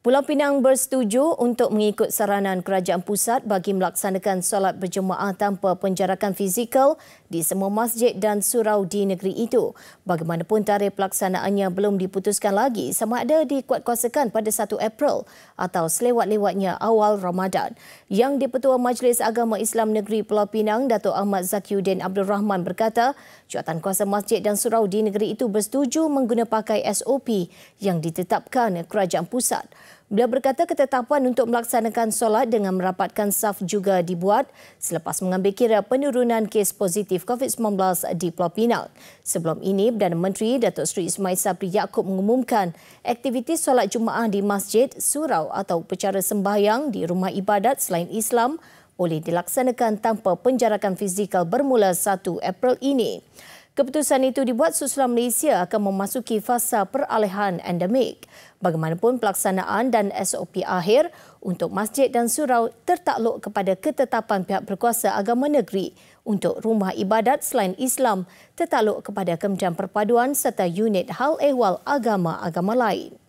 Pulau Pinang bersetuju untuk mengikut saranan kerajaan pusat bagi melaksanakan solat berjemaah tanpa penjarakan fizikal di semua masjid dan surau di negeri itu. Bagaimanapun tarikh pelaksanaannya belum diputuskan lagi sama ada dikuatkuasakan pada 1 April atau selewat-lewatnya awal Ramadan. Yang di-Pertua Majlis Agama Islam Negeri Pulau Pinang, Datuk Ahmad Zakiuddin Abdul Rahman berkata, cuatan kuasa masjid dan surau di negeri itu bersetuju menggunakan pakai SOP yang ditetapkan kerajaan pusat. Beliau berkata ketetapan untuk melaksanakan solat dengan merapatkan saf juga dibuat selepas mengambil kira penurunan kes positif COVID-19 di Pulau Pinang. Sebelum ini, Perdana Menteri Datuk Seri Ismail Sabri Yaakob mengumumkan aktiviti solat Jumaah di masjid, surau atau upacara sembahyang di rumah ibadat selain Islam boleh dilaksanakan tanpa penjarakan fizikal bermula 1 April ini. Keputusan itu dibuat susulan Malaysia akan memasuki fasa peralihan endemik. Bagaimanapun pelaksanaan dan SOP akhir untuk masjid dan surau tertakluk kepada ketetapan pihak berkuasa agama negeri. Untuk rumah ibadat selain Islam tertakluk kepada Kementerian Perpaduan serta unit hal ehwal agama-agama lain.